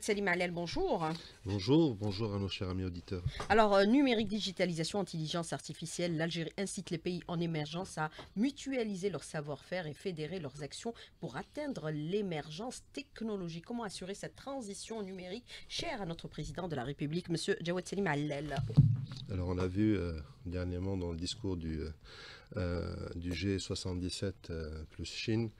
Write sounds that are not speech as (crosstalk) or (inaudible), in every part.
Salim bonjour. Bonjour, bonjour à nos chers amis auditeurs. Alors, euh, numérique, digitalisation, intelligence artificielle, l'Algérie incite les pays en émergence à mutualiser leur savoir-faire et fédérer leurs actions pour atteindre l'émergence technologique. Comment assurer cette transition numérique chère à notre président de la République, M. Jawad Salim Alel Alors, on l'a vu euh, dernièrement dans le discours du euh, G77 plus Chine,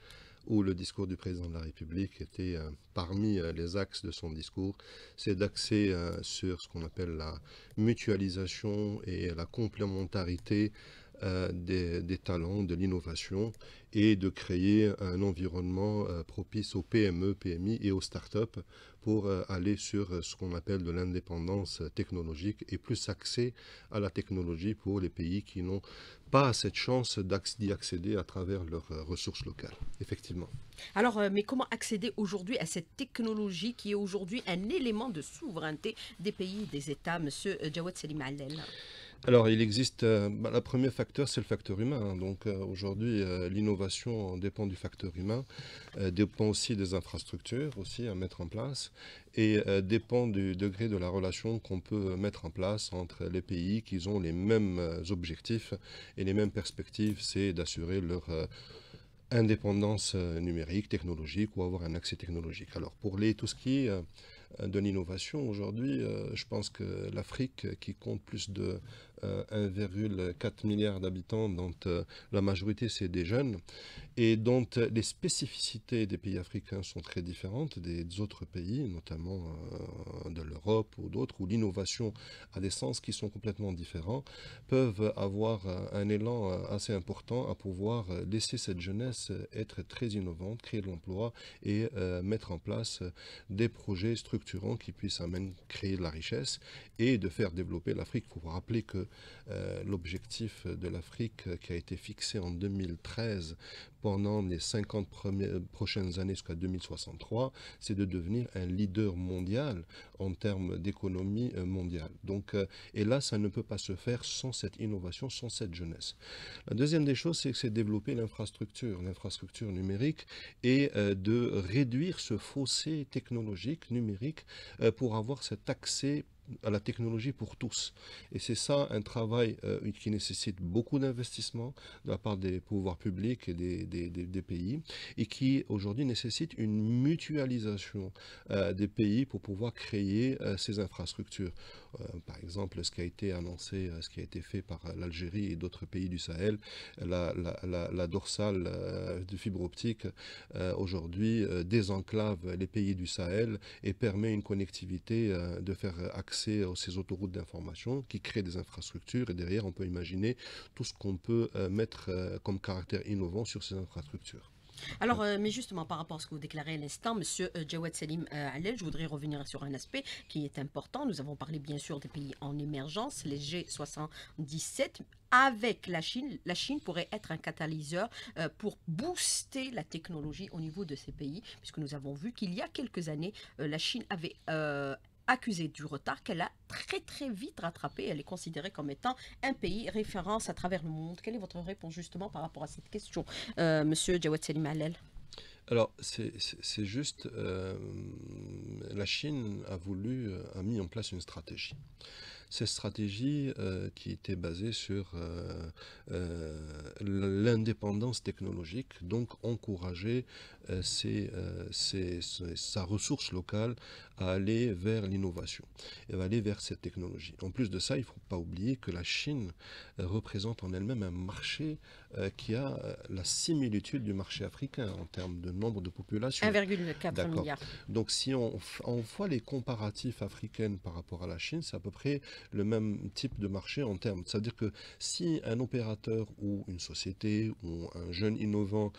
où le discours du président de la République était euh, parmi euh, les axes de son discours, c'est d'axer euh, sur ce qu'on appelle la mutualisation et la complémentarité des, talents, de l'innovation et de créer un environnement propice aux PME, PMI et aux start-up pour aller sur ce qu'on appelle de l'indépendance technologique et plus accès à la technologie pour les pays qui n'ont pas à cette chance d'y accéder à travers leurs euh, ressources locales, effectivement. Alors, euh, mais comment accéder aujourd'hui à cette technologie qui est aujourd'hui un élément de souveraineté des pays et des États, Monsieur euh, Jawad Selim Allel alors, il existe. Euh, bah, le premier facteur, c'est le facteur humain. Hein. Donc, euh, aujourd'hui, euh, l'innovation dépend du facteur humain, dépend aussi des infrastructures aussi à mettre en place et dépend du degré de la relation qu'on peut mettre en place entre les pays qui ont les mêmes objectifs et les mêmes perspectives. C'est d'assurer leur indépendance numérique, technologique ou avoir un accès technologique. Alors, pour les, tout ce qui est de l'innovation aujourd'hui, je pense que l'Afrique, qui compte plus de 1,4 euh, milliard d'habitants, dont euh, la majorité c'est des jeunes, et dont euh, les spécificités des pays africains sont très différentes des, autres pays, notamment de l'Europe ou d'autres, où l'innovation a des sens qui sont complètement différents, peuvent avoir un élan assez important à pouvoir laisser cette jeunesse être très innovante, créer de l'emploi et mettre en place des projets structurants qui puissent amener, créer de la richesse et de faire développer l'Afrique. Il faut rappeler que euh, l'objectif de l'Afrique qui a été fixé en 2013 pendant les 50 euh, prochaines années jusqu'à 2063, c'est de devenir un leader mondial en termes d'économie euh, mondiale. Donc, et là, ça ne peut pas se faire sans cette innovation, sans cette jeunesse. La deuxième des choses, c'est de développer l'infrastructure, l'infrastructure numérique, et de réduire ce fossé technologique numérique pour avoir cet accès à la technologie pour tous. Et c'est ça un travail euh, qui nécessite beaucoup d'investissement de la part des pouvoirs publics et des, pays, et qui aujourd'hui nécessite une mutualisation euh, des pays pour pouvoir créer euh, ces infrastructures. Euh, par exemple, ce qui a été annoncé, euh, ce qui a été fait par euh, l'Algérie et d'autres pays du Sahel, la, dorsale de fibre optique aujourd'hui désenclave les pays du Sahel et permet une connectivité de faire accès à ces autoroutes d'information qui créent des infrastructures et derrière on peut imaginer tout ce qu'on peut mettre comme caractère innovant sur ces infrastructures. Alors, euh, mais justement, par rapport à ce que vous déclarez à l'instant, Monsieur euh, Jawad Salim euh, je voudrais revenir sur un aspect qui est important. Nous avons parlé, bien sûr, des pays en émergence, les G77, avec la Chine, la Chine pourrait être un catalyseur pour booster la technologie au niveau de ces pays, puisque nous avons vu qu'il y a quelques années, la Chine avait accusée du retard qu'elle a très très vite rattrapé. Elle est considérée comme étant un pays référence à travers le monde. Quelle est votre réponse justement par rapport à cette question, M. Euh, monsieur Jawad Salim alors, c'est juste, euh, la Chine a voulu, euh, a mis en place une stratégie. Cette stratégie euh, qui était basée sur euh, euh, l'indépendance technologique, donc encourager sa ressource locale à aller vers l'innovation et à aller vers cette technologie. En plus de ça, il ne faut pas oublier que la Chine représente en elle-même un marché qui a la similitude du marché africain en termes de nombre de populations. 1,4 milliard. Donc si on, on voit les comparatifs africains par rapport à la Chine, c'est à peu près le même type de marché en termes. C'est-à-dire que si un opérateur ou une société ou un jeune innovant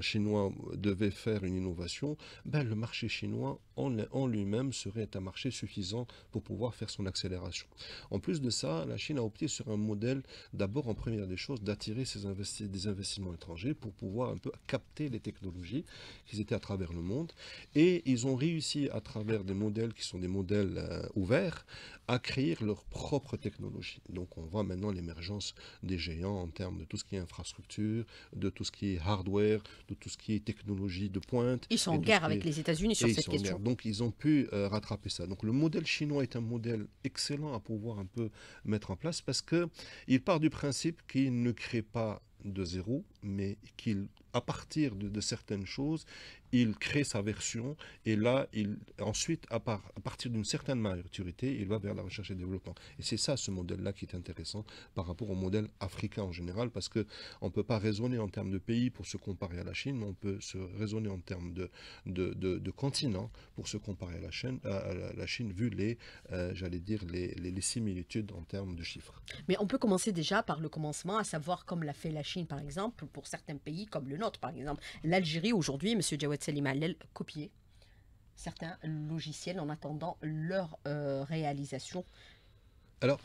chinois devait faire une innovation, ben le marché chinois en, lui-même serait un marché suffisant pour pouvoir faire son accélération. En plus de ça, la Chine a opté sur un modèle, d'abord en première des choses, d'attirer investi des investissements étrangers pour pouvoir un peu capter les technologies qui étaient à travers le monde. Et ils ont réussi à travers des modèles qui sont des modèles euh, ouverts à créer leur propre technologie. Donc on voit maintenant l'émergence des géants en termes de tout ce qui est infrastructure, de tout ce qui est hardware, de tout ce qui est technologie de pointe. Ils sont en guerre avec les États-Unis sur cette question. Donc ils ont pu euh, rattraper ça. Donc le modèle chinois est un modèle excellent à pouvoir un peu mettre en place parce que il part du principe qu'il ne crée pas de zéro, mais qu'il, à partir de, de certaines choses, il crée sa version et là, il, ensuite, à, partir d'une certaine maturité, il va vers la recherche et le développement. Et c'est ça, ce modèle-là, qui est intéressant par rapport au modèle africain en général, parce qu'on ne peut pas raisonner en termes de pays pour se comparer à la Chine, mais on peut se raisonner en termes de, de, continent pour se comparer à la Chine, à la Chine vu les, euh, j'allais dire, les, les, similitudes en termes de chiffres. Mais on peut commencer déjà par le commencement, à savoir comme l'a fait la Chine, par exemple, pour certains pays comme le nôtre, par exemple. L'Algérie, aujourd'hui, monsieur Jawad les copier certains logiciels en attendant leur euh, réalisation Alors,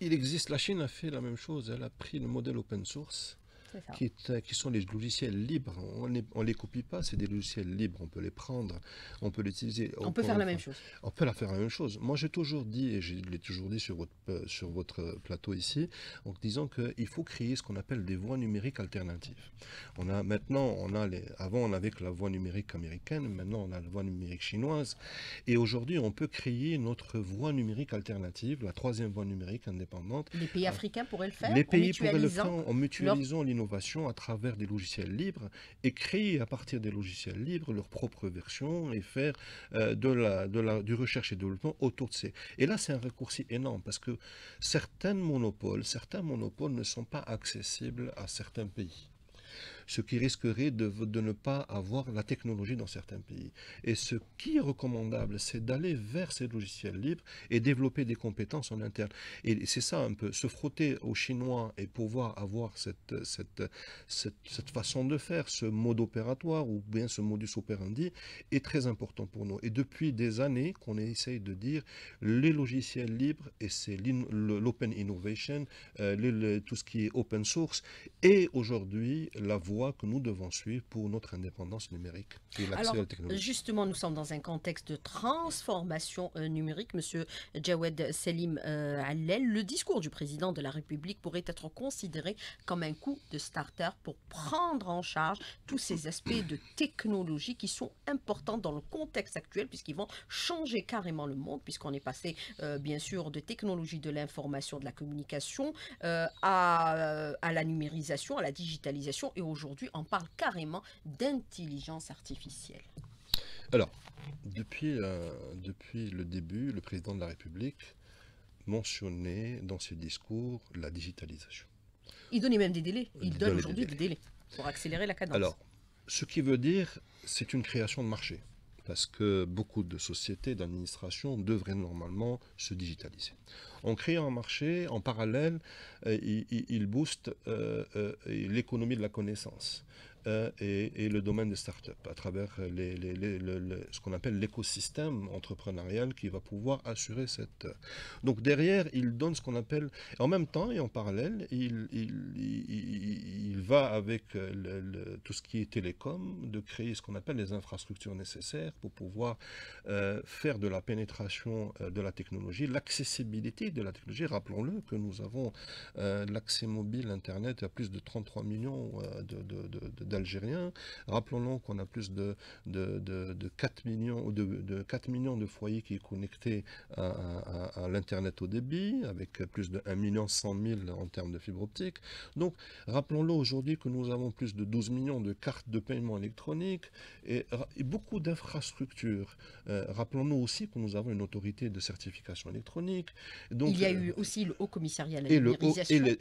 il existe, la Chine a fait la même chose, elle a pris le modèle open source euh, qui, sont les logiciels libres. On ne on les copie pas, c'est des logiciels libres. On peut les prendre, on peut l'utiliser. On, on peut faire la même chose. On peut la faire la même chose. Moi, j'ai toujours dit, et je l'ai toujours dit sur votre, euh, sur votre plateau ici, en disant qu'il faut créer ce qu'on appelle des voies numériques alternatives. On a maintenant, on a les, avant on avait que la voie numérique américaine, maintenant on a la voie numérique chinoise, et aujourd'hui on peut créer notre voie numérique alternative, la troisième voie numérique indépendante. Les pays ah. africains pourraient le faire. Les pays pourraient le faire en mutualisant l'innovation à travers des logiciels libres et créer à partir des logiciels libres leur propre version et faire euh, de la, du recherche et développement autour de ces. Et là, c'est un raccourci énorme parce que certains monopoles, certains monopoles ne sont pas accessibles à certains pays ce qui risquerait de, ne pas avoir la technologie dans certains pays. Et ce qui est recommandable, c'est d'aller vers ces logiciels libres et développer des compétences en interne. Et c'est ça un peu, se frotter aux Chinois et pouvoir avoir cette, cette, cette, façon de faire, ce mode opératoire ou bien ce modus operandi est très important pour nous. Et depuis des années qu'on essaye de dire les logiciels libres et c'est l'open innovation, euh, tout ce qui est open source, et aujourd'hui la que nous devons suivre pour notre indépendance numérique et Justement, nous sommes dans un contexte de transformation euh, numérique. Monsieur Jawed Selim euh, Allel, le discours du président de la République pourrait être considéré comme un coup de starter pour prendre en charge tous ces aspects de technologie qui sont importants dans le contexte actuel puisqu'ils vont changer carrément le monde puisqu'on est passé euh, bien sûr de technologie de l'information, de la communication à, la numérisation, à la digitalisation et au aujourd'hui, on parle carrément d'intelligence artificielle. Alors, depuis, euh, depuis le début, le président de la République mentionnait dans ses discours la digitalisation. Il donnait même des délais. Il, donne, donne aujourd'hui des délais pour accélérer la cadence. Alors, ce qui veut dire, c'est une création de marché parce que beaucoup de sociétés d'administration devraient normalement se digitaliser. En créant un marché, en parallèle, euh, il booste euh, euh, l'économie de la connaissance. Euh, et, le domaine des startups, à travers ce qu'on appelle l'écosystème entrepreneurial qui va pouvoir assurer cette... Euh, donc derrière, il donne ce qu'on appelle... En même temps et en parallèle, il, va avec euh, tout ce qui est télécom, de créer ce qu'on appelle les infrastructures nécessaires pour pouvoir faire de la pénétration de la technologie, l'accessibilité de la technologie. Rappelons-le que nous avons l'accès mobile Internet à plus de 33 millions de d'Algériens. Rappelons-nous qu'on a plus de, de, 4 millions, de, de 4 millions de foyers qui sont connectés à, l'Internet au débit, avec plus de 1 million 100 en termes de fibre optique. Donc, rappelons nous aujourd'hui que nous avons plus de 12 millions de cartes de paiement électronique et, beaucoup d'infrastructures. Euh, rappelons-nous aussi que nous avons une autorité de certification électronique. Il y a euh, eu aussi le Haut Commissariat à la et, le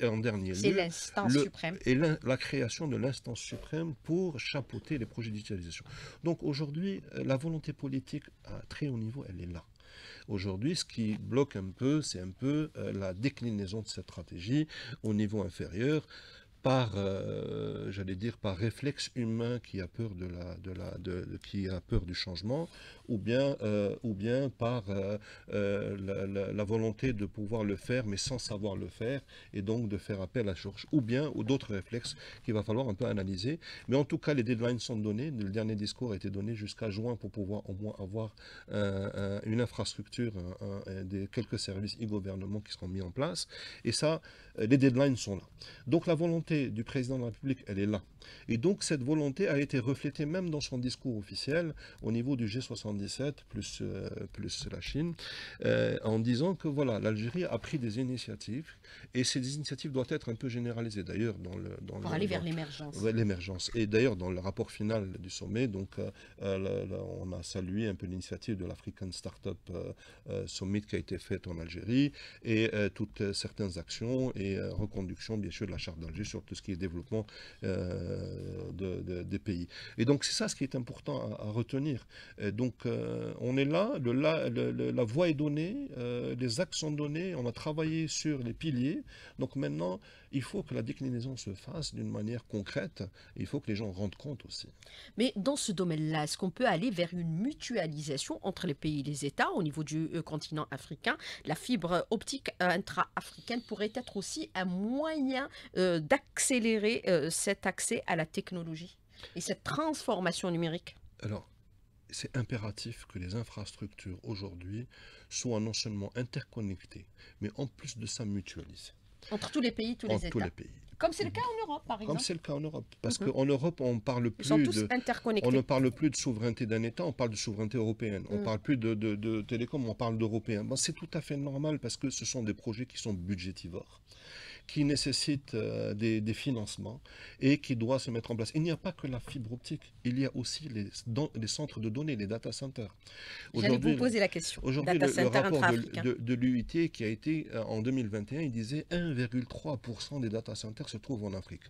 et en dernier lieu, l'instance suprême. Et la création de l'instance suprême pour chapeauter les projets de digitalisation. Donc aujourd'hui, euh, la volonté politique à très haut niveau, elle est là. Aujourd'hui, ce qui bloque un peu, c'est un peu euh, la déclinaison de cette stratégie au niveau inférieur par, euh, j'allais dire, par réflexe humain qui a peur de la, de qui a peur du changement, ou bien, euh, ou bien par euh, la, volonté de pouvoir le faire, mais sans savoir le faire, et donc de faire appel à Georges, ou bien ou d'autres réflexes qu'il va falloir un peu analyser. Mais en tout cas, les deadlines sont donnés. Le dernier discours a été donné jusqu'à juin pour pouvoir au moins avoir une infrastructure, des quelques services e-gouvernement qui seront mis en place. Et ça, les deadlines sont là. Donc la volonté du président de la République, elle est là. Et donc cette volonté a été reflétée même dans son discours officiel au niveau du G77 plus, euh, plus la Chine, euh, en disant que voilà, l'Algérie a pris des initiatives et ces initiatives doivent être un peu généralisées d'ailleurs dans le... Dans Pour aller vers l'émergence. l'émergence. Et d'ailleurs dans le rapport final du sommet, donc euh, on a salué un peu l'initiative de l'African Startup Summit qui a été faite en Algérie et toutes certaines actions et reconduction bien sûr de la charte d'Alger sur tout ce qui est développement euh, des pays. Et donc c'est ça ce qui est important à, retenir. donc euh, on est là, la, la voie est donnée, euh, les axes sont donnés, on a travaillé sur les piliers. Donc maintenant, il faut que la déclinaison se fasse d'une manière concrète, il faut que les gens rendent compte aussi. Mais dans ce domaine-là, est-ce qu'on peut aller vers une mutualisation entre les pays et les États au niveau du euh, continent africain La fibre optique intra-africaine pourrait être aussi un moyen euh, d'accélérer euh, cet accès à la technologie et cette transformation numérique Alors, c'est impératif que les infrastructures aujourd'hui soient non seulement interconnectées, mais en plus de ça mutualisées. Entre tous les pays, tous les États. pays. Comme c'est le cas en Europe, par exemple. Comme c'est le cas en Europe. Parce mhm. qu'en Europe, on parle plus on ne parle plus de souveraineté d'un État, on parle de souveraineté européenne. On ne mm. parle plus de, télécom, on parle d'européen. c'est tout à fait normal parce que ce sont des projets qui sont budgétivores qui nécessite euh, des, financements et qui doit se mettre en place. Il n'y a pas que la fibre optique, il y a aussi les, centres de données, les data centers. J'allais vous poser la question. Aujourd'hui, le, rapport de, de, l'UIT qui a été euh, en 2021, il disait 1,3% des data centers se trouvent en Afrique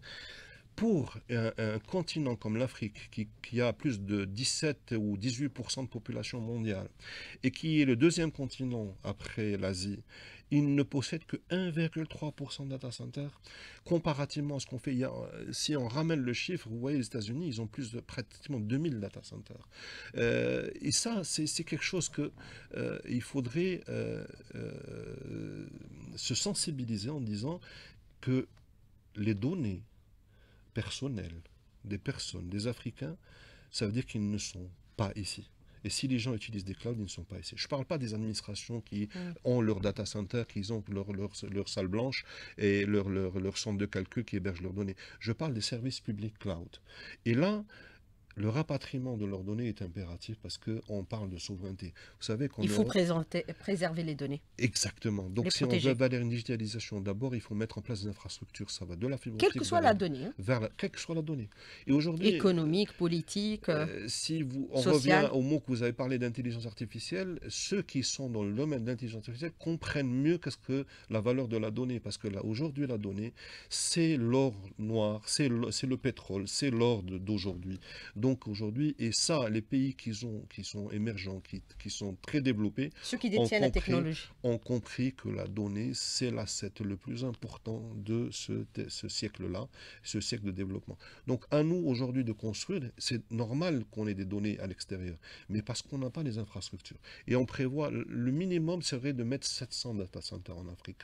pour euh, un, continent comme l'Afrique, qui, qui, a plus de 17 ou 18% de population mondiale, et qui est le deuxième continent après l'Asie, il ne possède que 1,3% de data center. Comparativement à ce qu'on fait, euh, si on ramène le chiffre, vous voyez, les États-Unis, ils ont plus de pratiquement 2000 data centers. Euh, et ça, c'est quelque chose que euh, il faudrait se sensibiliser en disant que les données personnelles des personnes, des Africains, ça veut dire qu'ils ne sont pas ici. Et si les gens utilisent des clouds, ils ne sont pas ici. Je ne parle pas des administrations qui mm. ont leur data center, qui ont leur, leur, leur salle blanche et leur, leur, centre de calcul qui héberge leurs données. Je parle des services publics cloud. Et là, le rapatriement de leurs données est impératif parce qu'on parle de souveraineté. Vous savez Il faut présenter, préserver les données. Exactement. Donc si on veut valer une digitalisation, d'abord il faut mettre en place des infrastructures. Ça va de la fibre Quelle que soit la, donnée. Hein. Vers quelle que soit la donnée. Et aujourd'hui. Économique, politique. Euh, euh, si vous, on revient au mot que vous avez parlé d'intelligence artificielle, ceux qui sont dans le domaine de l'intelligence artificielle comprennent mieux qu'est-ce que la valeur de la donnée. Parce que là, aujourd'hui, la donnée, c'est l'or noir, c'est le, pétrole, c'est l'or d'aujourd'hui donc aujourd'hui, et ça, les pays qui, ont, qui sont émergents, qui, sont très développés, ont compris, que la donnée, c'est l'asset le plus important de ce, siècle-là, ce siècle de développement. Donc à nous aujourd'hui de construire, c'est normal qu'on ait des données à l'extérieur, mais parce qu'on n'a pas les infrastructures. Et on prévoit, le minimum serait de mettre 700 data centers en Afrique.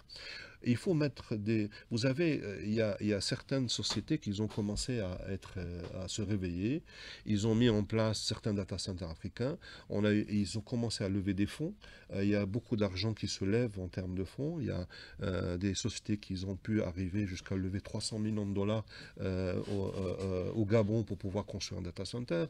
il faut mettre des... Vous avez, euh, il y a, certaines sociétés qui ont commencé à, être, euh, à se réveiller ils ont mis en place certains data centers africains. On a, ils ont commencé à lever des fonds. Euh, il y a beaucoup d'argent qui se lève en termes de fonds. Il y a euh, des sociétés qui ont pu arriver jusqu'à lever 300 millions de dollars euh, au, Gabon pour pouvoir construire un data center.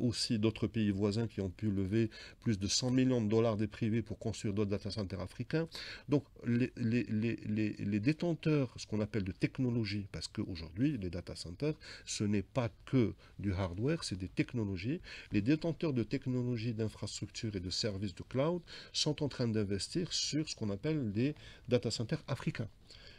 aussi d'autres pays voisins qui ont pu lever plus de 100 millions de dollars des privés pour construire d'autres data centers africains. Donc les, les détenteurs, ce qu'on appelle de technologie, parce qu'aujourd'hui les data centers, ce n'est pas que du hardware, c'est des technologies. Les détenteurs de technologies d'infrastructures et de services de cloud sont en train d'investir sur ce qu'on appelle des data centers africains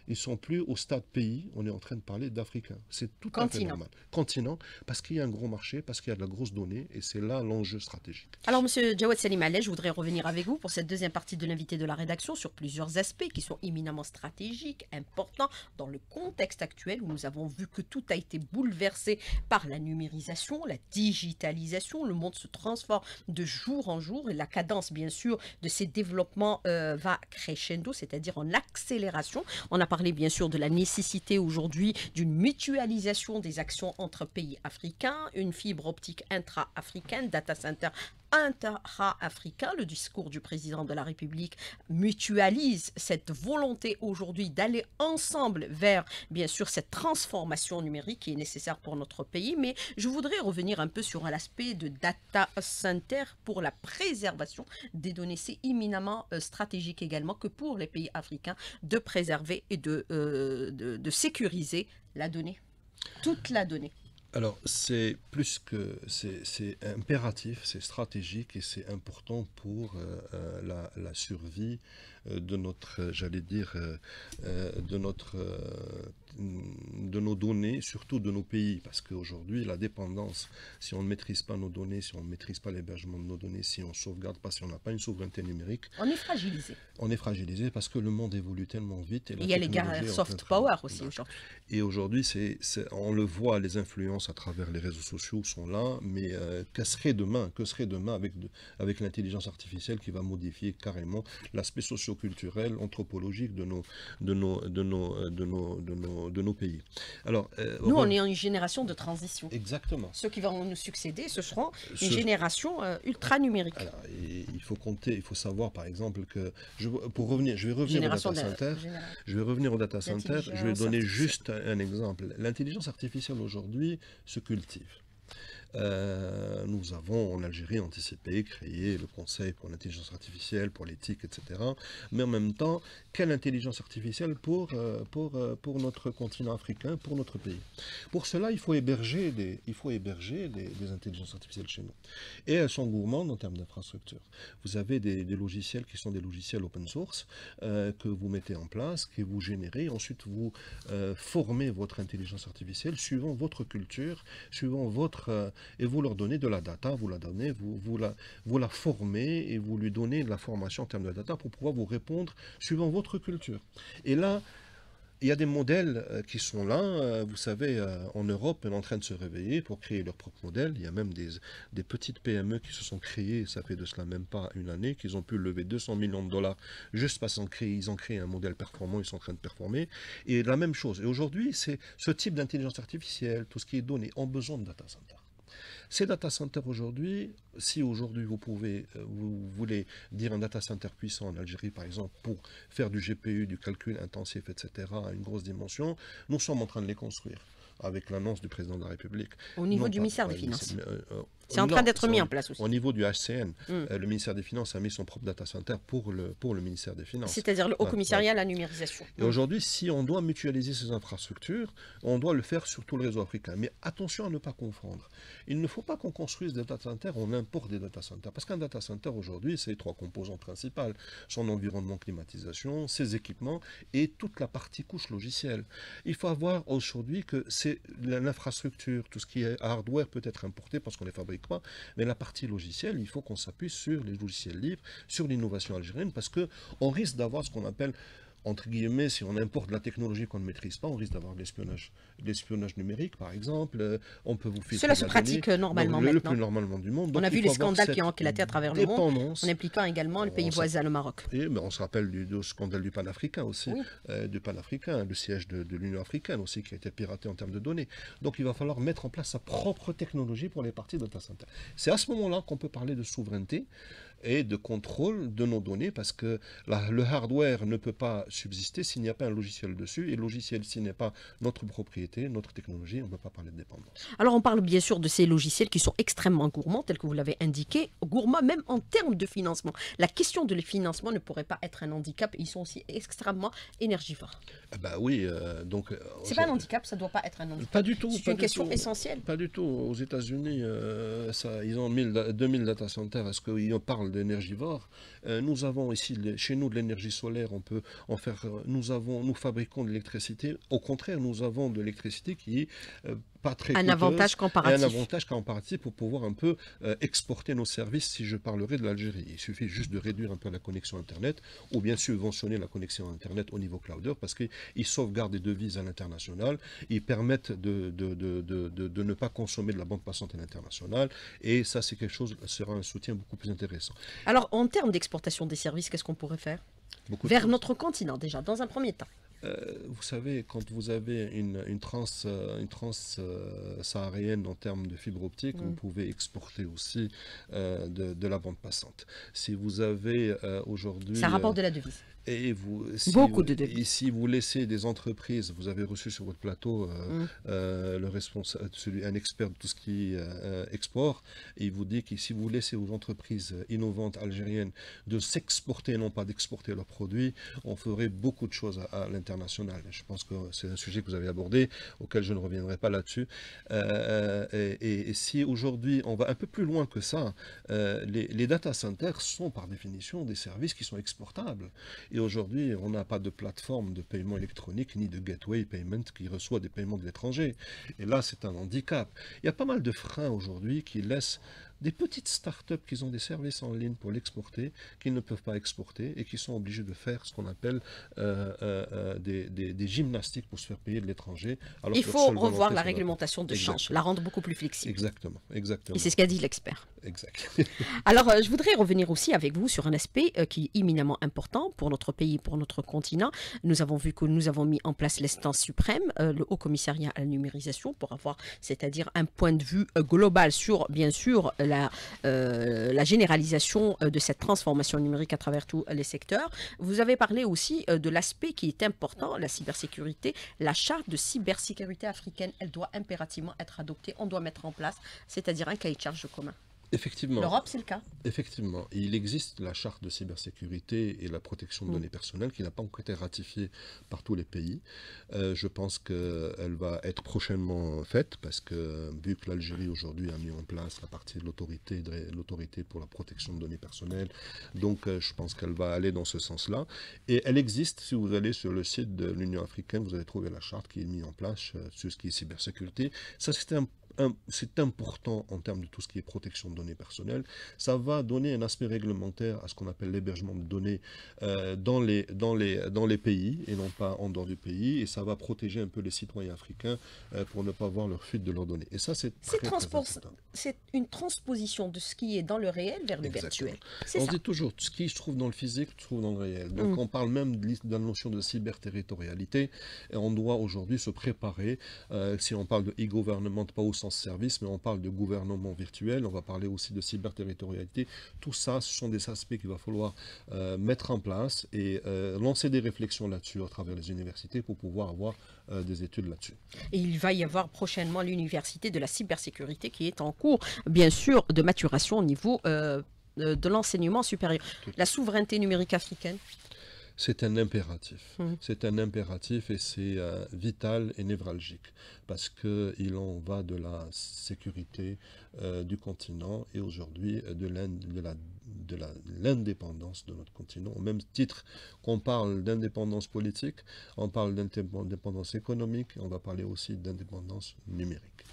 ils sont plus au stade pays, on est en train de parler d'Africains. C'est tout Continent. Continent, parce qu'il y a un gros marché, parce qu'il y a de la grosse donnée, et c'est là l'enjeu stratégique. Alors, Monsieur Jawad Salim je voudrais revenir avec vous pour cette deuxième partie de l'invité de la rédaction sur plusieurs aspects qui sont éminemment stratégiques, importants, dans le contexte actuel où nous avons vu que tout a été bouleversé par la numérisation, la digitalisation, le monde se transforme de jour en jour, et la cadence, bien sûr, de ces développements euh, va crescendo, c'est-à-dire en accélération. On a parler bien sûr de la nécessité aujourd'hui d'une mutualisation des actions entre pays africains, une fibre optique intra-africaine, data center intra-africain. Le discours du président de la République mutualise cette volonté aujourd'hui d'aller ensemble vers, bien sûr, cette transformation numérique qui est nécessaire pour notre pays. Mais je voudrais revenir un peu sur l'aspect de data center pour la préservation des données. C'est imminemment euh, stratégique également que pour les pays africains de préserver et de euh, sécuriser la donnée, toute la donnée. Alors, c'est plus que. C'est impératif, c'est stratégique et c'est important pour euh, euh, la, survie euh, de notre, j'allais dire, de notre de nos données, surtout de nos pays, parce qu'aujourd'hui, la dépendance, si on ne maîtrise pas nos données, si on ne maîtrise pas l'hébergement de nos données, si on ne sauvegarde pas, si on n'a pas une souveraineté numérique... On est fragilisé. On est fragilisé parce que le monde évolue tellement vite. Et il y a les guerres soft power aussi aujourd'hui. Et aujourd'hui, c'est, on le voit, les influences à travers les réseaux sociaux sont là, mais euh, que serait demain, que serait demain avec, avec l'intelligence artificielle qui va modifier carrément l'aspect socioculturel, anthropologique de nos, de nos, de nos, euh, de nos, de nos de nos pays. Alors, euh, nous, on est une génération de transition. Exactement. Ceux qui vont nous succéder, ce seront une génération euh, ultra numérique. il faut compter, il faut savoir par exemple que, je, pour revenir, je vais revenir au data center, je vais revenir au data center, je vais donner juste un exemple. L'intelligence artificielle aujourd'hui se cultive. Euh, nous avons en Algérie anticipé, créé le Conseil pour l'intelligence artificielle, pour l'éthique, etc. Mais en même temps, quelle intelligence artificielle pour, euh, pour, euh, pour notre continent africain, pour notre pays Pour cela, il faut héberger des, il faut héberger des, intelligences artificielles chez nous. Et elles sont gourmandes en termes d'infrastructure. Vous avez des, logiciels qui sont des logiciels open source que vous mettez en place, que vous générez. Ensuite, vous formez votre intelligence artificielle suivant votre culture, suivant votre et vous leur donnez de la data, vous la donnez, vous, la, vous la formez et vous lui donnez de la formation en termes de data pour pouvoir vous répondre suivant votre culture. Et là, il y a des modèles euh, qui sont là. Euh, vous savez, euh, en Europe, on est en train de se réveiller pour créer leur propre modèle. Il y a même des, des petites PME qui se sont créées, ça fait de cela même pas une année, qu'ils ont pu lever 200 millions de dollars juste parce qu'ils ont créé un modèle performant, ils sont en train de performer. Et la même chose. Et aujourd'hui, c'est ce type d'intelligence artificielle, tout ce qui est donné, en besoin de data center. Ces data centers aujourd'hui, si aujourd'hui vous pouvez, euh, vous voulez dire un data center puissant en Algérie par exemple pour faire du GPU, du calcul intensif, etc. à une grosse dimension, nous sommes en train de les construire avec l'annonce du président de la République. Au niveau du ministère des Finances. Euh, euh, c'est en train d'être mis en place aussi. Au niveau du HCN, mm. euh, le ministère des Finances a mis son propre data center pour le, pour le ministère des Finances. C'est-à-dire le haut commissariat à la numérisation. Et mm. aujourd'hui, si on doit mutualiser ces infrastructures, on doit le faire sur tout le réseau africain. Mais attention à ne pas confondre. Il ne faut pas qu'on construise des data centers, on importe des data centers. Parce qu'un data center aujourd'hui, c'est trois composants principaux. Son environnement climatisation, ses équipements et toute la partie couche logicielle. Il faut avoir aujourd'hui que c'est l'infrastructure, tout ce qui est hardware peut être importé parce qu'on les fabrique mais la partie logicielle, il faut qu'on s'appuie sur les logiciels libres, sur l'innovation algérienne, parce qu'on risque d'avoir ce qu'on appelle entre guillemets, si on importe la technologie qu'on ne maîtrise pas, on risque d'avoir l'espionnage. numérique, par exemple, euh, on peut vous Cela se pratique euh, normalement maintenant. Le plus normalement du monde. on a vu les scandales qui ont éclaté à travers le monde, en impliquant également le pays voisin le Maroc. Et, mais on se rappelle du, scandale du panafricain aussi, euh, du panafricain, le siège de, l'Union africaine aussi, qui a été piraté en termes de données. Donc il va falloir mettre en place sa propre technologie pour les parties de data center. C'est à ce moment-là qu'on peut parler de souveraineté et de contrôle de nos données parce que le hardware ne peut pas subsister s'il n'y a pas un logiciel dessus et le logiciel s'il n'est pas notre propriété, notre technologie, on ne peut pas parler de dépendance. Alors on parle bien sûr de ces logiciels qui sont extrêmement gourmands tels que vous l'avez indiqué, gourmands même en termes de financement. La question de les financements ne pourrait pas être un handicap, ils sont aussi extrêmement énergivores. Ben oui, euh, donc... Euh, c'est pas un handicap, ça ne doit pas être un handicap. Pas du tout. C'est une question essentielle. Pas du tout. Aux États-Unis, euh, ils ont 1000, 2000 data centers. Est-ce qu'ils parlent d'énergie euh, nous avons ici, chez nous, de l'énergie solaire, on peut en faire, euh, nous avons, nous fabriquons de l'électricité. Au contraire, nous avons de l'électricité qui est euh, un avantage comparatif. un avantage comparatif pour pouvoir un peu euh, exporter nos services si je parlerai de l'Algérie. Il suffit juste de réduire un peu la connexion Internet ou bien subventionner la connexion Internet au niveau clouder parce qu'ils sauvegardent des devises à l'international, ils permettent de de, ne pas consommer de la banque passante à l'international et ça c'est quelque chose, sera un soutien beaucoup plus intéressant. Alors en termes d'exportation des services, qu'est-ce qu'on pourrait faire Vers notre continent déjà, dans un premier temps. Euh, vous savez, quand vous avez une, trans euh, une euh, saharienne en termes de fibre optique, vous mm. pouvez exporter aussi de, de, la bande passante. Si vous avez aujourd'hui... Ça rapporte de la devise. Et vous, si, vous laissez des entreprises, vous avez reçu sur votre plateau euh, mm. euh, le responsable, euh, celui, un expert de tout ce qui exporte, export, et il vous dit que si vous laissez aux entreprises innovantes algériennes de s'exporter, non pas d'exporter leurs produits, on ferait beaucoup de choses à, l'international. Je pense que c'est un sujet que vous avez abordé, auquel je ne reviendrai pas là-dessus. Et, si aujourd'hui on va un peu plus loin que ça, les, les data centers sont par définition des services qui sont exportables. Et aujourd'hui, on n'a pas de plateforme de paiement électronique ni de gateway payment qui reçoit des paiements de l'étranger. Et là, c'est un handicap. Il y a pas mal de freins aujourd'hui qui laissent des petites startups qui ont des services en ligne pour l'exporter, qu'ils ne peuvent pas exporter et qui sont obligés de faire ce qu'on appelle euh, euh, euh, des, des, gymnastiques pour se faire payer de l'étranger. Il faut revoir la réglementation de change, la rendre beaucoup plus flexible. Exactement, exactement. Et c'est ce qu'a dit l'expert. Exact. (laughs) Alors, je voudrais revenir aussi avec vous sur un aspect qui est imminemment important pour notre pays, pour notre continent. Nous avons vu que nous avons mis en place l'instance suprême, le Haut Commissariat à la numérisation, pour avoir, c'est-à-dire un point de vue global sur, bien sûr, euh, la, généralisation euh, de cette transformation numérique à travers tous les secteurs. Vous avez parlé aussi euh, de l'aspect qui est important, la cybersécurité. La charte de cybersécurité africaine, elle doit impérativement être adoptée. On doit mettre en place, c'est-à-dire un cahier de charge commun. Effectivement. L'Europe, c'est le cas. Effectivement. Il existe la charte de cybersécurité et la protection de mm. données personnelles qui n'a pas encore été ratifiée par tous les pays. Euh, je pense qu'elle va être prochainement faite parce que vu que l'Algérie aujourd'hui a mis en place la partie de l'autorité, pour la protection de données personnelles, donc euh, je pense qu'elle va aller dans ce sens-là. Et elle existe, si vous allez sur le site de l'Union africaine, vous allez trouver la charte qui est mise en place euh, sur ce qui est cybersécurité. Ça, c'était un c'est important en termes de tout ce qui est protection de données personnelles. Ça va donner un aspect réglementaire à ce qu'on appelle l'hébergement de données euh, dans, les, dans, les, dans les pays et non pas en dehors du pays. Et ça va protéger un peu les citoyens africains euh, pour ne pas voir leur fuite de leurs données. Et ça, c'est C'est une transposition de ce qui est dans le réel vers le virtuel. On dit toujours, ce qui se trouve dans le physique, se trouve dans le réel. Donc mm. on parle même de, la notion de cyberterritorialité. Et on doit aujourd'hui se préparer, euh, si on parle de e-government, pas aussi service, mais on parle de gouvernement virtuel, on va parler aussi de cyberterritorialité. Tout ça, ce sont des aspects qu'il va falloir euh, mettre en place et euh, lancer des réflexions là-dessus à travers les universités pour pouvoir avoir euh, des études là-dessus. Et il va y avoir prochainement l'université de la cybersécurité qui est en cours, bien sûr, de maturation au niveau de l'enseignement supérieur. La souveraineté numérique africaine c'est un impératif. Mmh. C'est un impératif et c'est euh, vital et névralgique parce qu'il en va de la sécurité euh, du continent et aujourd'hui euh, de l'indépendance de notre continent. Au même titre qu'on parle d'indépendance politique, on parle d'indépendance économique, on va parler aussi d'indépendance numérique.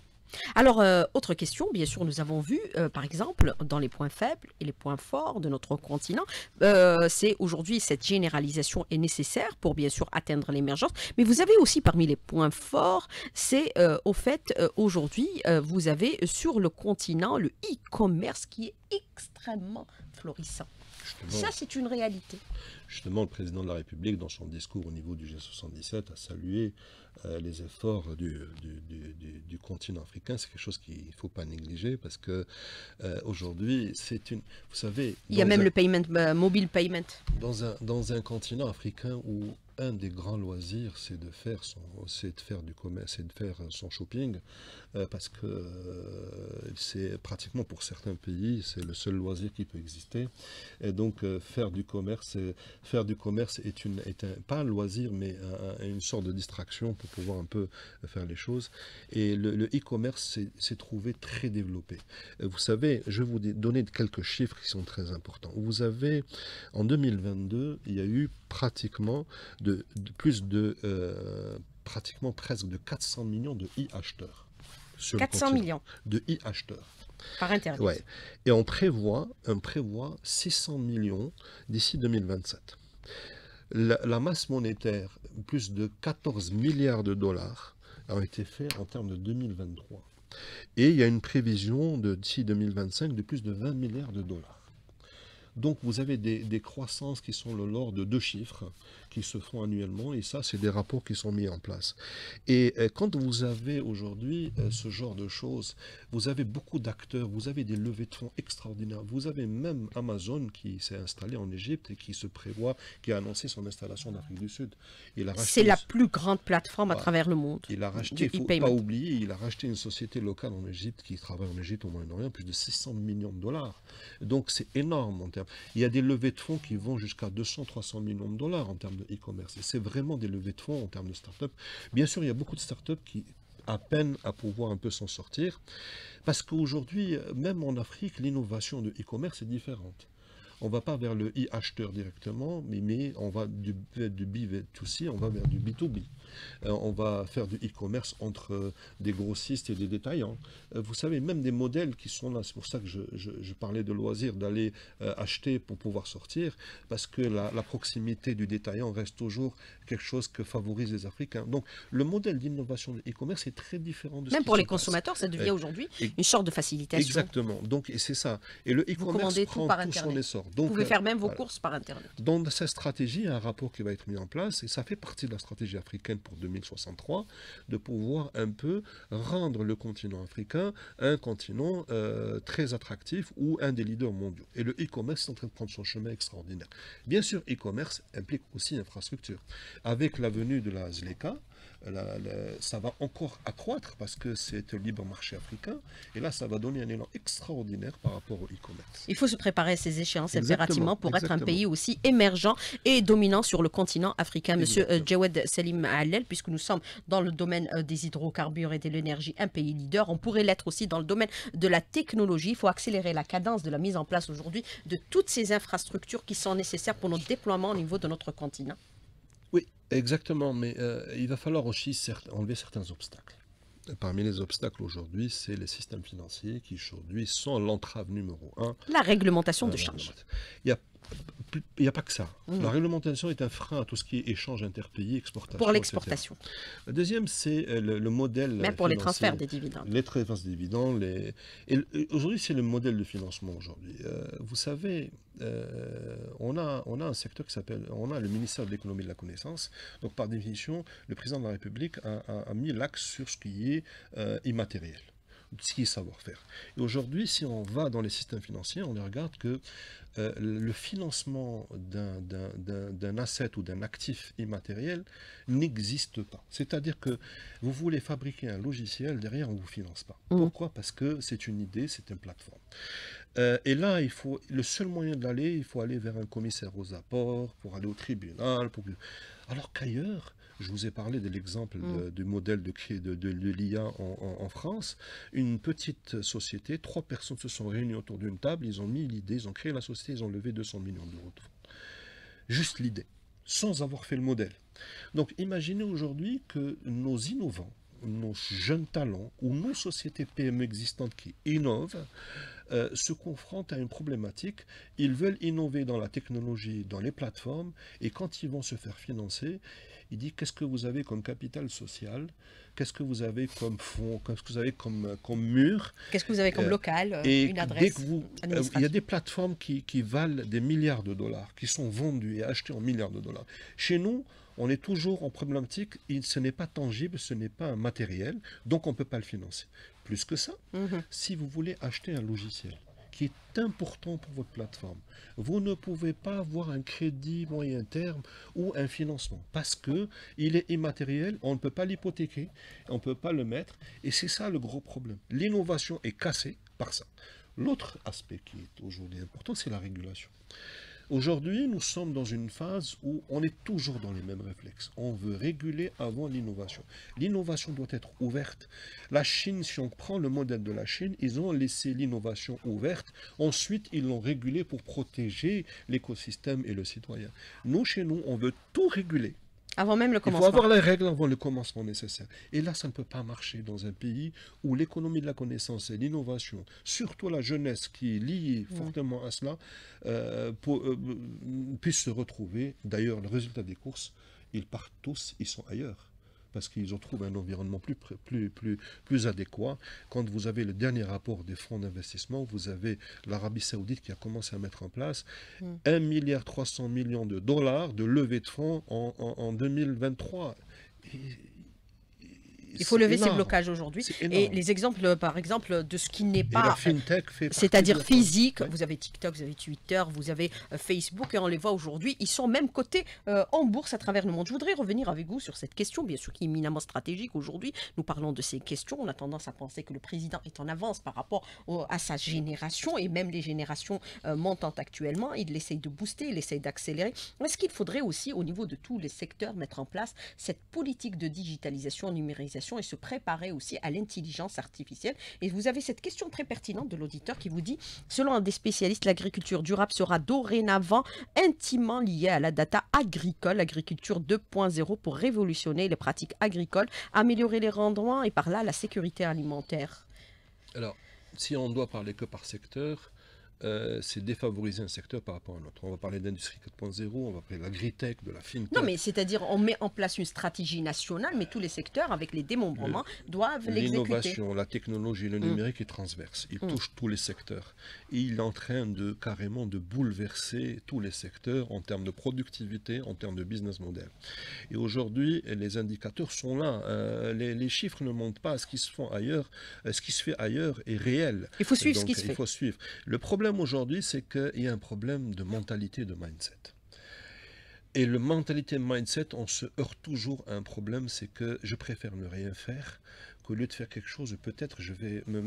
Alors, euh, autre question, bien sûr, nous avons vu, euh, par exemple, dans les points faibles et les points forts de notre continent, euh, c'est aujourd'hui cette généralisation est nécessaire pour, bien sûr, atteindre l'émergence. Mais vous avez aussi parmi les points forts, c'est au fait, aujourd'hui, vous avez sur le continent le e-commerce qui est extrêmement florissant. Ça, c'est une réalité. Justement, le président de la République, dans son discours au niveau du G77, a salué euh, les efforts du, continent africain. C'est quelque chose qu'il ne faut pas négliger parce que euh, aujourd'hui, c'est une. Vous savez. Il y a même le payment, euh, mobile payment. Dans un, continent africain où un des grands loisirs, c'est de faire son, de faire du commerce, c'est de faire son shopping. Euh, parce que euh, c'est pratiquement pour certains pays, c'est le seul loisir qui peut exister. Et donc, euh, faire du commerce, faire du commerce est, une, pas un loisir, mais une sorte de distraction pour pouvoir un peu faire les choses. Et le e-commerce s'est trouvé très développé. Vous savez, je vais vous donner quelques chiffres qui sont très importants. Vous avez, en 2022, il y a eu pratiquement de, plus de, pratiquement presque de 400 millions de e-acheteurs. 400 millions de e-acheteurs. Par Internet. Ouais. Et on prévoit, on prévoit 600 millions d'ici 2027. La, masse monétaire, plus de 14 milliards de dollars, a été faite en termes de 2023. Et il y a une prévision d'ici 2025 de plus de 20 milliards de dollars. Donc vous avez des, croissances qui sont le lors de deux chiffres, qui se font annuellement, et ça, c'est des rapports qui sont mis en place. Et euh, quand vous avez aujourd'hui euh, ce genre de choses, vous avez beaucoup d'acteurs, vous avez des levées de fonds extraordinaires, vous avez même Amazon qui s'est installé en Égypte et qui se prévoit, qui a annoncé son installation en Afrique du Sud. C'est la plus grande plateforme à travers le monde. Il a racheté, il faut pas oublier, il a racheté une société locale en Égypte qui travaille en Égypte au Moyen-Orient, plus de 600 millions de dollars. Donc c'est énorme en termes. Il y a des levées de fonds qui vont jusqu'à 200-300 millions de dollars en termes de e-commerce. Et c'est vraiment des levées de fonds en termes de start-up. Bien sûr, il y a beaucoup de start-up qui à peine à pouvoir un peu s'en sortir, parce qu'aujourd'hui, même en Afrique, l'innovation de e-commerce est différente on va pas vers le e-acheteur directement, mais, mais on va du, du B2C, on va vers du B2B. Euh, on va faire du e-commerce entre euh, des grossistes et des détaillants. Euh, vous savez, même des modèles qui sont là, c'est pour ça que je, parlais de loisir, d'aller acheter pour pouvoir sortir, parce que la, proximité du détaillant reste toujours quelque chose que favorise les Africains. Donc le modèle d'innovation de e-commerce est très différent de Même pour les consommateurs, ça devient aujourd'hui une sorte de facilitation. Exactement, donc et c'est ça. Et le e-commerce prend tout, par tout son essor vous pouvez euh, faire même vos courses par Internet. Dans cette stratégie, un rapport qui va être mis en place, et ça fait partie de la stratégie africaine pour 2063, de pouvoir un peu rendre le continent africain un continent euh, très attractif ou un des leaders mondiaux. Et le e-commerce est en train de prendre son chemin extraordinaire. Bien sûr, e-commerce implique aussi infrastructure. Avec la venue de la ZLECA, euh, ça va encore accroître parce que c'est le libre marché africain. Et là, ça va donner un élan extraordinaire par rapport au e-commerce. Il faut se préparer à ces échéances impérativement pour être un pays aussi émergent et dominant sur le continent africain. Monsieur euh, Jawed Salim Alel, puisque nous sommes dans le domaine euh, des hydrocarbures et de l'énergie, un pays leader, on pourrait l'être aussi dans le domaine de la technologie. Il faut accélérer la cadence de la mise en place aujourd'hui de toutes ces infrastructures qui sont nécessaires pour notre déploiement au niveau de notre continent. Oui, exactement, mais euh, il va falloir aussi enlever certains obstacles. Parmi les obstacles aujourd'hui, c'est les systèmes financiers qui aujourd'hui sont l'entrave numéro un. La réglementation euh, de change il n'y a pas que ça. Mmh. La réglementation est un frein à tout ce qui est échange interpays, exportation. Pour l'exportation. La deuxième, c'est euh, le, modèle. Mais pour les transferts des dividendes. Les transferts des dividendes. Les... aujourd'hui, c'est le modèle de financement. Aujourd'hui, euh, vous savez, euh, on, a, on a un secteur qui s'appelle, on a le ministère de l'économie et de la connaissance. Donc, par définition, le président de la République a, mis l'axe sur ce qui est immatériel ce qui est savoir-faire. Et aujourd'hui, si on va dans les systèmes financiers, on regarde que euh, le financement d'un asset ou d'un actif immatériel n'existe pas. C'est-à-dire que vous voulez fabriquer un logiciel, derrière, on ne vous finance pas. Mmh. Pourquoi Parce que c'est une idée, c'est une plateforme. Euh, et là, il faut, le seul moyen d'aller, il faut aller vers un commissaire aux apports, pour aller au tribunal. Pour... Alors qu'ailleurs, je vous ai parlé de l'exemple mm. du modèle de, de, de, l'IA en, France. Une petite société, trois personnes se sont réunies autour d'une table, ils ont mis l'idée, ils ont créé la société, ils ont levé 200 millions d'euros Juste l'idée, sans avoir fait le modèle. Donc imaginez aujourd'hui que nos innovants, nos jeunes talents ou nos sociétés PME existantes qui innovent euh, se confrontent à une problématique. Ils veulent innover dans la technologie, dans les plateformes, et quand ils vont se faire financer, il dit qu'est-ce que vous avez comme capital social, qu'est-ce que vous avez comme fonds, qu'est-ce que vous avez euh, comme, mur. Qu'est-ce que vous avez comme euh, local, euh, une adresse. il y a des plateformes qui, valent des milliards de dollars, qui sont vendues et achetées en milliards de dollars. Chez nous, on est toujours en problématique, ce n'est pas tangible, ce n'est pas un matériel, donc on ne peut pas le financer. Plus que ça, mmh si vous voulez acheter un logiciel, qui est important pour votre plateforme. Vous ne pouvez pas avoir un crédit moyen terme ou un financement parce que il est immatériel, on ne peut pas l'hypothéquer, on ne peut pas le mettre et c'est ça le gros problème. L'innovation est cassée par ça. L'autre aspect qui est aujourd'hui important, c'est la régulation. Aujourd'hui, nous sommes dans une phase où on est toujours dans les mêmes réflexes. On veut réguler avant l'innovation. L'innovation doit être ouverte. La Chine, si on prend le modèle de la Chine, ils ont laissé l'innovation ouverte. Ensuite, ils l'ont régulée pour protéger l'écosystème et le citoyen. Nous, chez nous, on veut tout réguler. Avant même le commencement. Il faut avoir les règles avant le commencement nécessaire. Et là, ça ne peut pas marcher dans un pays où l'économie de la connaissance et l'innovation, surtout la jeunesse qui est liée fortement à cela, euh, euh, puisse se retrouver. D'ailleurs, le résultat des courses, ils partent tous, ils sont ailleurs parce qu'ils ont trouvé un environnement plus, plus, plus, plus adéquat. Quand vous avez le dernier rapport des fonds d'investissement, vous avez l'Arabie saoudite qui a commencé à mettre en place 1,3 hmm. milliard de dollars de levée de fonds en, en 2023. Et, il faut lever ces blocages aujourd'hui. Et les exemples, par exemple, de ce qui n'est pas, c'est-à-dire physique, vous avez TikTok, vous avez Twitter, vous avez euh, Facebook, et on les voit aujourd'hui, ils sont même cotés euh, en bourse à travers le monde. Je voudrais revenir avec vous sur cette question, bien sûr, qui est éminemment stratégique aujourd'hui. Nous parlons de ces questions. On a tendance à penser que le président est en avance par rapport à sa génération et même les générations euh, montantes actuellement. Il essaye de booster, il essaye d'accélérer. Est-ce qu'il faudrait aussi, au niveau de tous les secteurs, mettre en place cette politique de digitalisation, numérisation et se préparer aussi à l'intelligence artificielle. Et vous avez cette question très pertinente de l'auditeur qui vous dit, selon un des spécialistes, l'agriculture durable sera dorénavant intimement liée à la data agricole, agriculture 2.0 pour révolutionner les pratiques agricoles, améliorer les rendements et par là la sécurité alimentaire. Alors, si on doit parler que par secteur, euh, c'est défavoriser un secteur par rapport à un autre. On va parler d'industrie 4.0, on va parler de l'agritech, de la fintech. Non, mais c'est-à-dire on met en place une stratégie nationale, mais tous les secteurs, avec les démembrements, euh, doivent l'exécuter. L'innovation, la technologie, le mmh. numérique est transverse. Il mmh. touche tous les secteurs. il est en train de carrément de bouleverser tous les secteurs en termes de productivité, en termes de business model. Et aujourd'hui, les indicateurs sont là. Euh, les, chiffres ne montrent pas. Ce qui se font ailleurs, ce qui se fait ailleurs est réel. Il faut suivre ce qui se fait. Il faut suivre. Le problème aujourd'hui, c'est qu'il y a un problème de mentalité, de mindset. Et le mentalité mindset, on se heurte toujours à un problème, c'est que je préfère ne rien faire qu'au lieu de faire quelque chose, peut-être je vais me,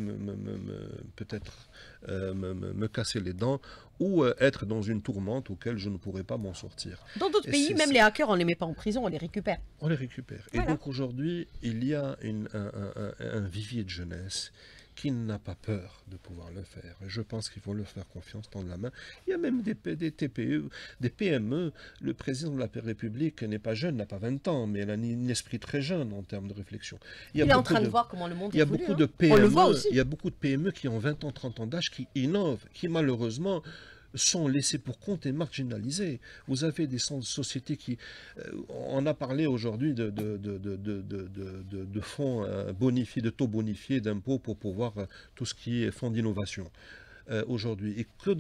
peut-être euh, me, casser les dents ou euh, être dans une tourmente auquel je ne pourrais pas m'en sortir. Dans d'autres pays, même les hackers, on les met pas en prison, on les récupère. On les récupère. Et donc aujourd'hui, il y a une, un vivier de jeunesse qui n'a pas peur de pouvoir le faire. je pense qu'il faut leur faire confiance, tendre la main. Il y a même des, TPE, des PME. E. Le président de la République n'est pas jeune, n'a pas 20 ans, mais elle a un esprit très jeune en termes de réflexion. Il, est en train de, voir comment le monde il beaucoup de PME, hein. e, Il y a beaucoup de PME qui ont 20 ans, 30 ans d'âge, qui innovent, qui malheureusement sont laissés pour compte et marginalisés. Vous avez des sociétés qui... Euh, on a parlé aujourd'hui de, fonds euh, bonifiés, de taux bonifiés d'impôts pour pouvoir euh, tout ce qui est fonds d'innovation aujourd'hui. Et que,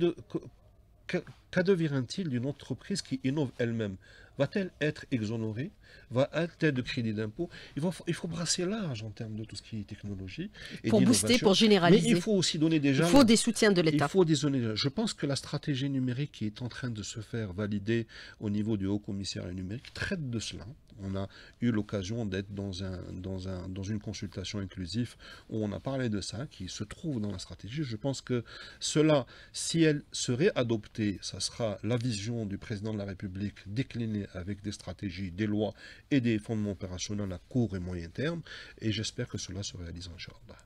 t il d'une entreprise qui innove elle-même va-t-elle être exonérée Va-t-elle de crédit d'impôt il, faut brasser large en termes de tout ce qui est technologie. Et pour booster, pour généraliser. Mais il faut aussi donner déjà. Il faut des soutiens de l'État. Il faut des Je pense que la stratégie numérique qui est en train de se faire valider au niveau du Haut Commissariat numérique traite de cela on a eu l'occasion d'être dans, une consultation inclusive où on a parlé de ça, qui se trouve dans la stratégie. Je pense que cela, si elle serait adoptée, ça sera la vision du président de la République déclinée avec des stratégies, des lois et des fondements opérationnels à court et moyen terme. Et j'espère que cela se réalise, en Inch'Allah.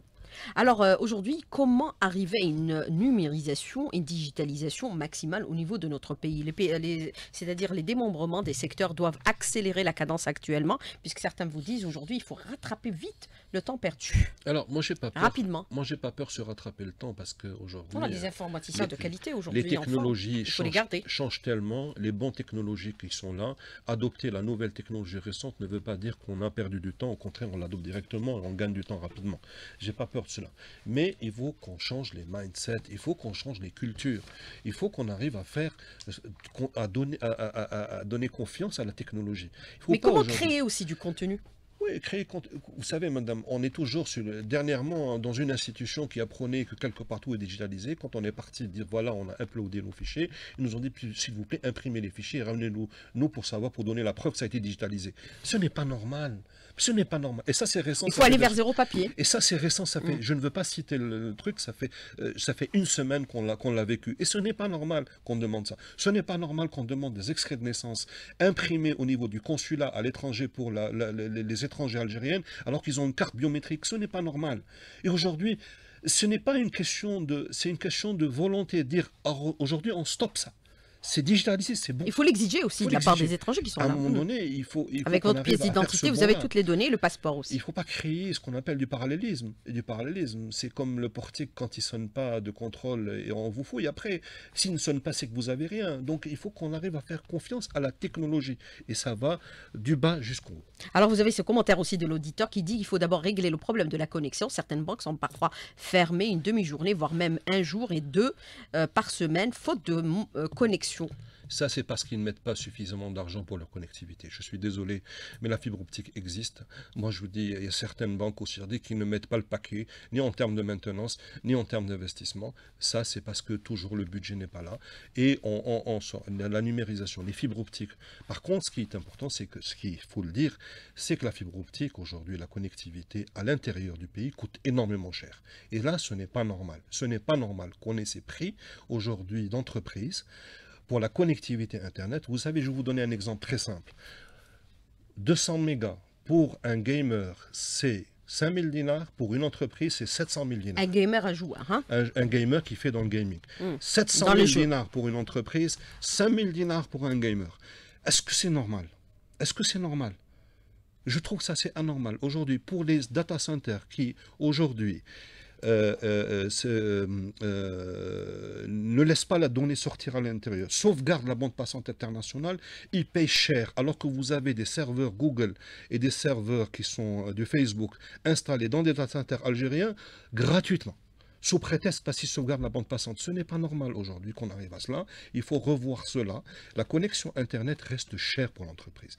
Alors euh, aujourd'hui, comment arriver à une numérisation et digitalisation maximale au niveau de notre pays les, C'est-à-dire les démembrements des secteurs doivent accélérer la cadence actuellement, puisque certains vous disent aujourd'hui il faut rattraper vite le temps perdu. Alors moi j'ai pas peur. Rapidement. Moi j'ai pas peur de rattraper le temps parce qu'aujourd'hui... On a euh, des informaticiens de qualité aujourd'hui. Les technologies changent, tellement, les bonnes technologies qui sont là, adopter la nouvelle technologie récente ne veut pas dire qu'on a perdu du temps, au contraire on l'adopte directement et on gagne du temps rapidement. J'ai pas peur cela. Mais il faut qu'on change les mindsets, il faut qu'on change les cultures, il faut qu'on arrive à faire, euh, à donner, à, à, donner confiance à la technologie. Mais comment créer aussi du contenu oui, créer. Vous savez, madame, on est toujours sur le, dernièrement hein, dans une institution qui apprenait que quelque part tout est digitalisé. Quand on est parti dire voilà, on a uploadé nos fichiers, ils nous ont dit s'il vous plaît, imprimez les fichiers et ramenez-nous nous pour savoir, pour donner la preuve que ça a été digitalisé. Ce n'est pas normal. Ce n'est pas normal. Et ça, c'est récent. Il faut aller vers zéro papier. Et ça, c'est récent. Ça fait, mm. Je ne veux pas citer le, truc, ça fait, euh, ça fait une semaine qu'on l'a, qu'on l'a vécu. Et ce n'est pas normal qu'on demande ça. Ce n'est pas normal qu'on demande des extraits de naissance imprimés au niveau du consulat à l'étranger pour les étrangers algériens, alors qu'ils ont une carte biométrique. Ce n'est pas normal. Et aujourd'hui, ce n'est pas une question de, c'est une question de volonté, de dire ah, aujourd'hui on stoppe ça c'est digitalisé, c'est bon. Il faut l'exiger aussi de la part des étrangers qui sont là. un moment hmm. donné, il faut. Avec votre pièce d'identité, vous avez toutes les données, le passeport aussi. Il ne faut pas créer ce qu'on appelle du parallélisme. du parallélisme, c'est comme le portier quand il ne sonne pas de contrôle et on vous fouille. Après, s'il ne sonne pas, c'est que vous n'avez rien. Donc, il faut qu'on arrive à faire confiance à la technologie. Et ça va du bas jusqu'au haut. Alors, vous avez ce commentaire aussi de l'auditeur qui dit qu'il faut d'abord régler le problème de la connexion. Certaines banques sont parfois fermées une demi-journée, voire même un jour et deux euh, par semaine, faute de euh, connexion ça, c'est parce qu'ils ne mettent pas suffisamment d'argent pour leur connectivité. Je suis désolé, mais la fibre optique existe. Moi, je vous dis, il y a certaines banques aussi qui ne mettent pas le paquet, ni en termes de maintenance, ni en termes d'investissement. Ça, c'est parce que toujours le budget n'est pas là. Et on, on la numérisation, les fibres optiques. Par contre, ce qui est important, c'est que ce qu'il faut le dire, c'est que la fibre optique, aujourd'hui, la connectivité à l'intérieur du pays coûte énormément cher. Et là, ce n'est pas normal. Ce n'est pas normal qu'on ait ces prix aujourd'hui d'entreprise pour la connectivité Internet. Vous savez, je vais vous donner un exemple très simple. 200 mégas pour un gamer, c'est 5000 dinars. Pour une entreprise, c'est 700 000 dinars. Un gamer à jouer. Hein? Un, gamer qui fait dans le gaming. 700 hmm. 000 dinars pour une entreprise, 5000 dinars pour un gamer. Est-ce que c'est normal Est-ce que c'est normal Je trouve ça c'est anormal. Aujourd'hui, pour les data centers qui, aujourd'hui, euh, euh, euh, ne laisse pas la donnée sortir à l'intérieur, sauvegarde la bande passante internationale, il paye cher, alors que vous avez des serveurs Google et des serveurs qui sont de Facebook installés dans des data centers algériens gratuitement sous prétexte qu'ils sauvegarde la bande passante. Ce n'est pas normal aujourd'hui qu'on arrive à cela. Il faut revoir cela. La connexion Internet reste chère pour l'entreprise.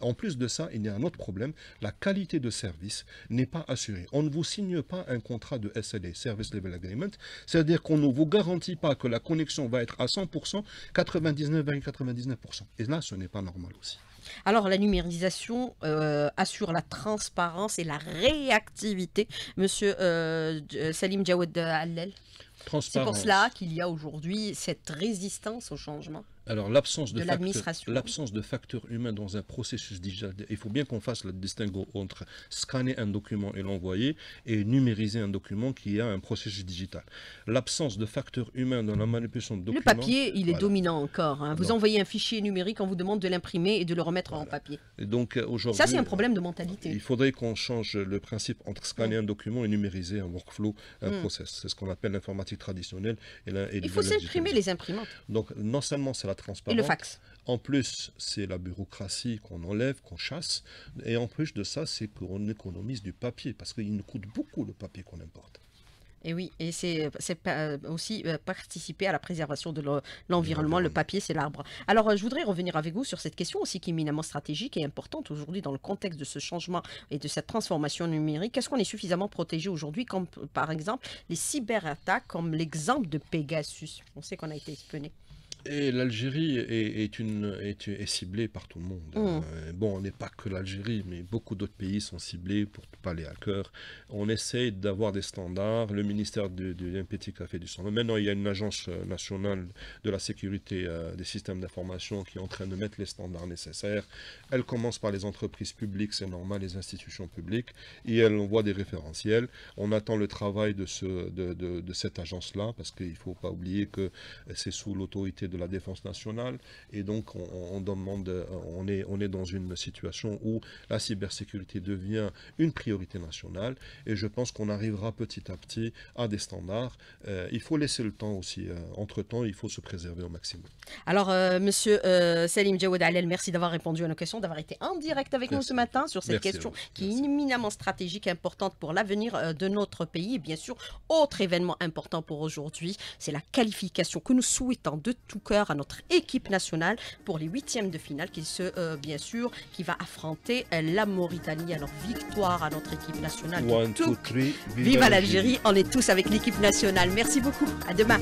En plus de ça, il y a un autre problème. La qualité de service n'est pas assurée. On ne vous signe pas un contrat de SLA, Service Level Agreement, c'est-à-dire qu'on ne vous garantit pas que la connexion va être à 100%, 99,99%. Et là, ce n'est pas normal aussi. Alors, la numérisation euh, assure la transparence et la réactivité, monsieur euh, euh, Salim Jawed Allel. C'est pour cela qu'il y a aujourd'hui cette résistance au changement. Alors l'absence de, de l'absence de facteur humain dans un processus digital, il faut bien qu'on fasse le distinguo entre scanner un document et l'envoyer et numériser un document qui a un processus digital. L'absence de facteurs humains dans la manipulation de documents. Le papier, il est dominant encore. Hein. Vous envoyez un fichier numérique, on vous demande de l'imprimer et de le remettre en papier. donc euh, aujourd'hui, ça c'est un problème de mentalité. Il faudrait qu'on change le principe entre scanner mm. un document et numériser un workflow, un mm. process. C'est ce qu'on appelle l'informatique traditionnelle. Et il faut s'imprimer les imprimantes. Donc non seulement c'est la et le fax. En plus, c'est la bureaucratie qu'on enlève, qu'on chasse. Et en plus de ça, c'est qu'on économise du papier, parce qu'il nous coûte beaucoup le papier qu'on importe. Et oui, et c'est euh, aussi euh, participer à la préservation de l'environnement. Le papier, c'est l'arbre. Alors, euh, je voudrais revenir avec vous sur cette question aussi qui est éminemment stratégique et importante aujourd'hui dans le contexte de ce changement et de cette transformation numérique. Est-ce qu'on est suffisamment protégé aujourd'hui, comme par exemple les cyberattaques, comme l'exemple de Pegasus On sait qu'on a été espionné. Et l'Algérie est, ciblée par tout le monde. Hein. Mmh. Euh, bon, on n'est pas que l'Algérie, mais beaucoup d'autres pays sont ciblés pour ne pas à cœur. On essaye d'avoir des standards. Le ministère du du a fait du standard. Maintenant, il y a une agence euh, nationale de la sécurité euh, des systèmes d'information qui est en train de mettre les standards nécessaires. Elle commence par les entreprises publiques, c'est normal, les institutions publiques, et elle envoie des référentiels. On attend le travail de, de, de cette agence-là, parce qu'il ne faut pas oublier que c'est sous l'autorité de la défense nationale. Et donc, on, demande, on est, on est dans une situation où la cybersécurité devient une priorité nationale. Et je pense qu'on arrivera petit à petit à des standards. Euh, il faut laisser le temps aussi. Euh, entre-temps, il faut se préserver au maximum. Alors, euh, monsieur Salim Djawad Alel, merci d'avoir répondu à nos questions, d'avoir été en direct avec nous ce matin sur cette question qui est éminemment stratégique, importante pour l'avenir de notre pays. Et bien sûr, autre événement important pour aujourd'hui, c'est la qualification que nous souhaitons de tous cœur à notre équipe nationale pour les huitièmes de finale qui se, euh, bien sûr, qui va affronter euh, la Mauritanie. Alors victoire à notre équipe nationale. vive, vive l'Algérie. On est tous avec l'équipe nationale. Merci beaucoup. À demain.